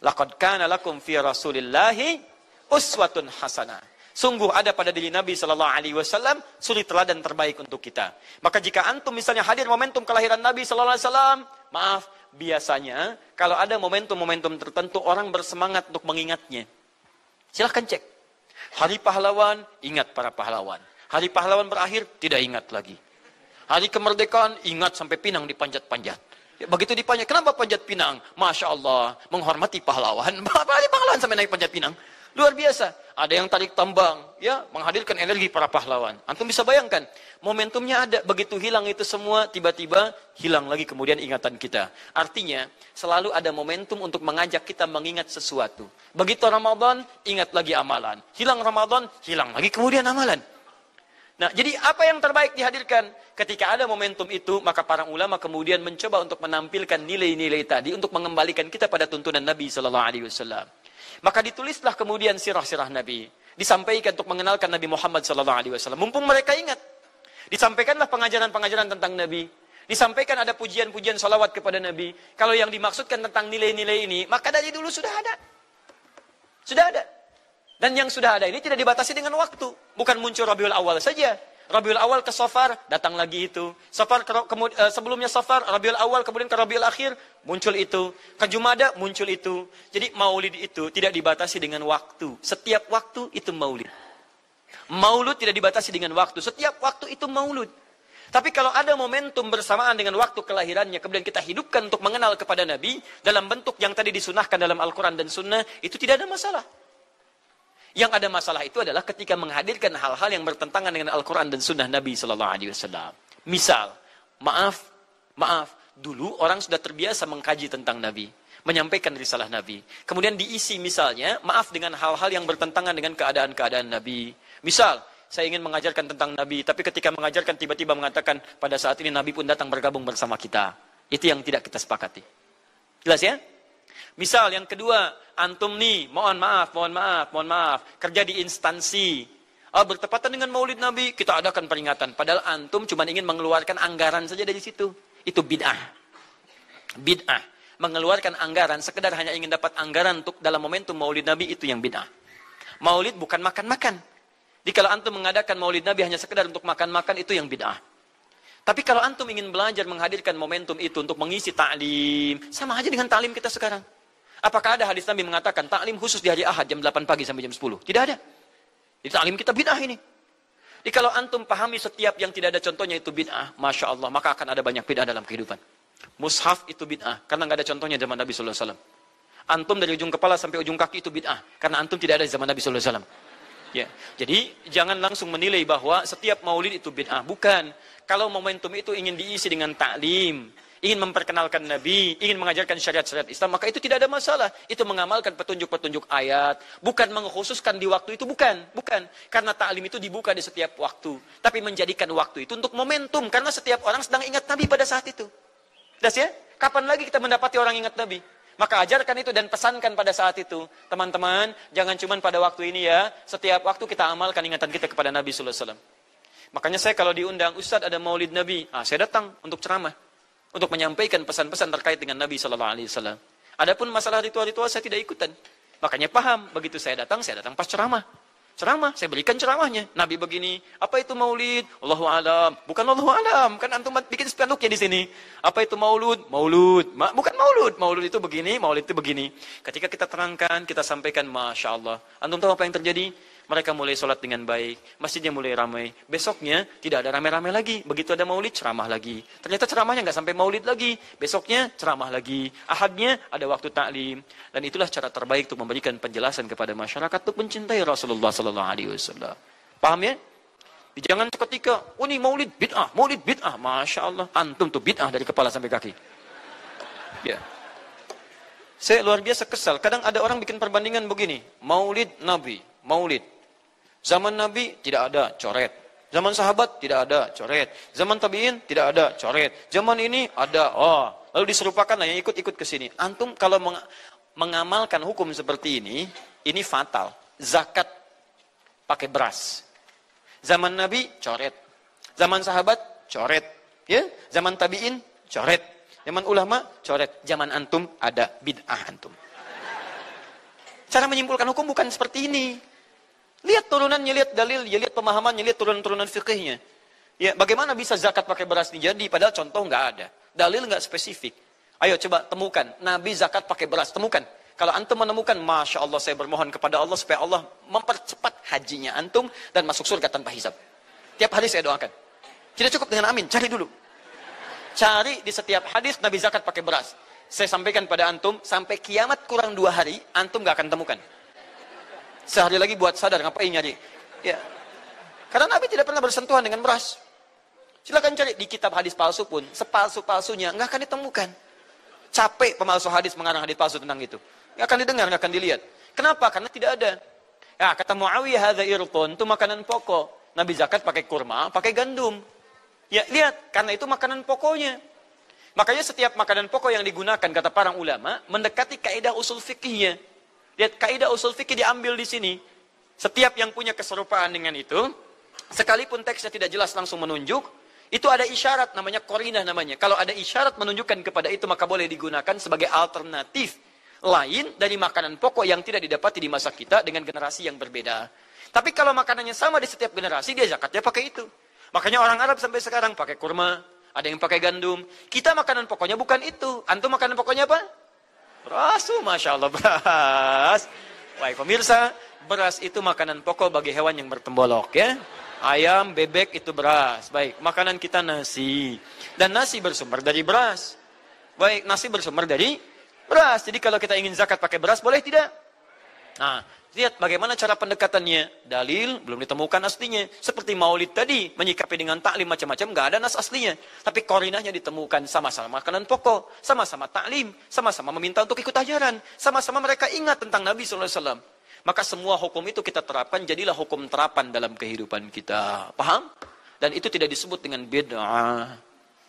Laqad kana lakum fi rasulillahi uswatun hasanah. Sungguh ada pada diri Nabi Shallallahu Alaihi Wasallam suri teladan terbaik untuk kita. Maka jika antum misalnya hadir momentum kelahiran Nabi Shallallahu Alaihi Wasallam, maaf biasanya kalau ada momentum-momentum tertentu orang bersemangat untuk mengingatnya. Silahkan cek. Hari pahlawan ingat para pahlawan. Hari pahlawan berakhir tidak ingat lagi. Hari kemerdekaan ingat sampai pinang dipanjat-panjat. Begitu dipanjat, kenapa panjat pinang? Masya Allah, menghormati pahlawan. Apalagi pahlawan sampai naik panjat pinang. Luar biasa. Ada yang tarik tambang, ya, menghadirkan energi para pahlawan. Antum bisa bayangkan, momentumnya ada. Begitu hilang itu semua, tiba-tiba hilang lagi kemudian ingatan kita. Artinya, selalu ada momentum untuk mengajak kita mengingat sesuatu. Begitu Ramadan, ingat lagi amalan. Hilang Ramadan, hilang lagi kemudian amalan. Nah, jadi apa yang terbaik dihadirkan? Ketika ada momentum itu, maka para ulama kemudian mencoba untuk menampilkan nilai-nilai tadi untuk mengembalikan kita pada tuntunan Nabi Shallallahu Alaihi Wasallam. Maka ditulislah kemudian sirah-sirah Nabi, disampaikan untuk mengenalkan Nabi Muhammad Shallallahu Alaihi Wasallam. Mumpung mereka ingat, disampaikanlah pengajaran-pengajaran tentang Nabi. Disampaikan ada pujian-pujian salawat kepada Nabi. Kalau yang dimaksudkan tentang nilai-nilai ini, maka dari dulu sudah ada. Sudah ada. Dan yang sudah ada ini tidak dibatasi dengan waktu. Bukan muncul Rabiul Awal saja. Rabiul Awal ke Sofar, datang lagi itu. Sofar ke, ke, eh, sebelumnya Sofar, Rabiul Awal, kemudian ke Rabiul Akhir, muncul itu. Ke Jumada, muncul itu. Jadi maulid itu tidak dibatasi dengan waktu. Setiap waktu itu maulid. Maulud tidak dibatasi dengan waktu. Setiap waktu itu maulud. Tapi kalau ada momentum bersamaan dengan waktu kelahirannya, kemudian kita hidupkan untuk mengenal kepada Nabi dalam bentuk yang tadi disunahkan dalam Al-Quran dan Sunnah, itu tidak ada masalah. Yang ada masalah itu adalah ketika menghadirkan hal-hal yang bertentangan dengan Al-Quran dan Sunnah Nabi Sallallahu Alaihi Wasallam. Misal, maaf, maaf, dulu orang sudah terbiasa mengkaji tentang Nabi, menyampaikan risalah Nabi. Kemudian diisi misalnya, maaf dengan hal-hal yang bertentangan dengan keadaan-keadaan Nabi. Misal, saya ingin mengajarkan tentang Nabi, tapi ketika mengajarkan tiba-tiba mengatakan pada saat ini Nabi pun datang bergabung bersama kita. Itu yang tidak kita sepakati. Jelas ya? Misal yang kedua, antum nih, mohon maaf, mohon maaf, mohon maaf, kerja di instansi. Oh, bertepatan dengan maulid Nabi, kita adakan peringatan. Padahal antum cuma ingin mengeluarkan anggaran saja dari situ. Itu bid'ah. Bid'ah. Mengeluarkan anggaran, sekedar hanya ingin dapat anggaran untuk dalam momentum maulid Nabi, itu yang bid'ah. Maulid bukan makan-makan. Jadi kalau antum mengadakan maulid Nabi hanya sekedar untuk makan-makan, itu yang bid'ah. Tapi kalau antum ingin belajar menghadirkan momentum itu untuk mengisi taklim, sama aja dengan taklim kita sekarang. Apakah ada hadis Nabi mengatakan taklim khusus di hari Ahad jam 8 pagi sampai jam 10? Tidak ada. Di taklim kita bid'ah ini. Jadi kalau antum pahami setiap yang tidak ada contohnya itu bid'ah, Masya Allah, maka akan ada banyak bid'ah dalam kehidupan. Mushaf itu bid'ah, karena nggak ada contohnya zaman Nabi SAW. Antum dari ujung kepala sampai ujung kaki itu bid'ah, karena antum tidak ada di zaman Nabi SAW. Ya. Jadi jangan langsung menilai bahwa setiap maulid itu bid'ah, bukan. Kalau momentum itu ingin diisi dengan taklim, ingin memperkenalkan Nabi, ingin mengajarkan syariat-syariat Islam, maka itu tidak ada masalah. Itu mengamalkan petunjuk-petunjuk ayat, bukan mengkhususkan di waktu itu, bukan, bukan. Karena taklim itu dibuka di setiap waktu, tapi menjadikan waktu itu untuk momentum, karena setiap orang sedang ingat Nabi pada saat itu. Das ya? Kapan lagi kita mendapati orang ingat Nabi? Maka ajarkan itu dan pesankan pada saat itu. Teman-teman, jangan cuma pada waktu ini ya. Setiap waktu kita amalkan ingatan kita kepada Nabi Sallallahu Alaihi Wasallam. Makanya saya kalau diundang, Ustadz ada maulid Nabi. Ah, saya datang untuk ceramah. Untuk menyampaikan pesan-pesan terkait dengan Nabi Sallallahu Alaihi Wasallam. Adapun masalah ritual-ritual saya tidak ikutan. Makanya paham, begitu saya datang, saya datang pas ceramah ceramah, saya belikan ceramahnya. Nabi begini, apa itu maulid? Allahu alam. Bukan Allahu alam, kan antum bikin spanduknya di sini. Apa itu maulud? Maulud. Ma bukan maulud. Maulud itu begini, maulid itu begini. Ketika kita terangkan, kita sampaikan, Masya Allah. Antum tahu apa yang terjadi? Mereka mulai sholat dengan baik, masjidnya mulai ramai. Besoknya tidak ada ramai-ramai lagi. Begitu ada maulid, ceramah lagi. Ternyata ceramahnya nggak sampai maulid lagi. Besoknya ceramah lagi. Ahadnya ada waktu taklim. Dan itulah cara terbaik untuk memberikan penjelasan kepada masyarakat untuk mencintai Rasulullah Sallallahu Alaihi Wasallam. Paham ya? Jangan seketika, oh ini maulid bid'ah, maulid bid'ah. Masya Allah, antum tuh bid'ah dari kepala sampai kaki. Ya. Yeah. Saya luar biasa kesal. Kadang ada orang bikin perbandingan begini. Maulid Nabi. Maulid. Zaman Nabi tidak ada coret. Zaman sahabat tidak ada coret. Zaman tabiin tidak ada coret. Zaman ini ada. Oh, lalu diserupakan lah yang ikut-ikut ke sini. Antum kalau meng mengamalkan hukum seperti ini, ini fatal. Zakat pakai beras. Zaman Nabi coret. Zaman sahabat coret. Ya, zaman tabiin coret. Zaman ulama coret. Zaman antum ada bid'ah antum. Cara menyimpulkan hukum bukan seperti ini. Lihat turunannya, lihat dalil, ya lihat pemahaman, lihat turunan-turunan fikihnya. Ya, bagaimana bisa zakat pakai beras jadi? Padahal contoh nggak ada, dalil nggak spesifik. Ayo coba temukan, Nabi zakat pakai beras, temukan. Kalau antum menemukan, masya Allah saya bermohon kepada Allah supaya Allah mempercepat hajinya antum dan masuk surga tanpa hisab. Tiap hari saya doakan. Tidak cukup dengan amin, cari dulu. Cari di setiap hadis Nabi zakat pakai beras. Saya sampaikan pada antum, sampai kiamat kurang dua hari, antum gak akan temukan. Sehari lagi buat sadar, ngapain nyari? Ya. Karena Nabi tidak pernah bersentuhan dengan beras. Silahkan cari di kitab hadis palsu pun, sepalsu-palsunya nggak akan ditemukan. Capek pemalsu hadis mengarang hadis palsu tentang itu. Nggak akan didengar, nggak akan dilihat. Kenapa? Karena tidak ada. Ya, kata Muawiyah ada irqun, itu makanan pokok. Nabi zakat pakai kurma, pakai gandum. Ya, lihat, karena itu makanan pokoknya. Makanya setiap makanan pokok yang digunakan kata para ulama mendekati kaidah usul fikihnya. Lihat kaidah usul fikih diambil di sini. Setiap yang punya keserupaan dengan itu, sekalipun teksnya tidak jelas langsung menunjuk, itu ada isyarat namanya korinah namanya. Kalau ada isyarat menunjukkan kepada itu maka boleh digunakan sebagai alternatif lain dari makanan pokok yang tidak didapati di masa kita dengan generasi yang berbeda. Tapi kalau makanannya sama di setiap generasi, dia zakatnya pakai itu. Makanya orang Arab sampai sekarang pakai kurma, ada yang pakai gandum. Kita makanan pokoknya bukan itu. Antum makanan pokoknya apa? Beras tuh Masya Allah beras. Baik pemirsa, beras itu makanan pokok bagi hewan yang bertembolok ya. Ayam, bebek itu beras. Baik, makanan kita nasi. Dan nasi bersumber dari beras. Baik, nasi bersumber dari beras. Jadi kalau kita ingin zakat pakai beras, boleh tidak? Nah, lihat bagaimana cara pendekatannya. Dalil belum ditemukan aslinya. Seperti maulid tadi, menyikapi dengan taklim macam-macam, gak ada nas aslinya. Tapi korinahnya ditemukan sama-sama makanan pokok, sama-sama taklim, sama-sama meminta untuk ikut ajaran, sama-sama mereka ingat tentang Nabi SAW. Maka semua hukum itu kita terapkan, jadilah hukum terapan dalam kehidupan kita. Paham? Dan itu tidak disebut dengan beda.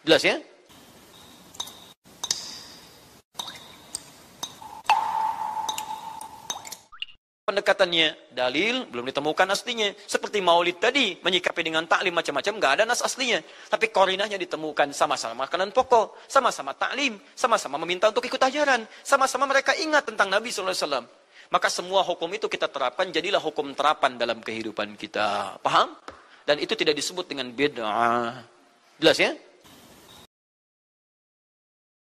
Jelas ya? pendekatannya. Dalil belum ditemukan aslinya. Seperti maulid tadi, menyikapi dengan taklim macam-macam, nggak ada nas aslinya. Tapi korinahnya ditemukan sama-sama makanan pokok, sama-sama taklim, sama-sama meminta untuk ikut ajaran, sama-sama mereka ingat tentang Nabi SAW. Maka semua hukum itu kita terapkan, jadilah hukum terapan dalam kehidupan kita. Paham? Dan itu tidak disebut dengan beda. Jelas ya?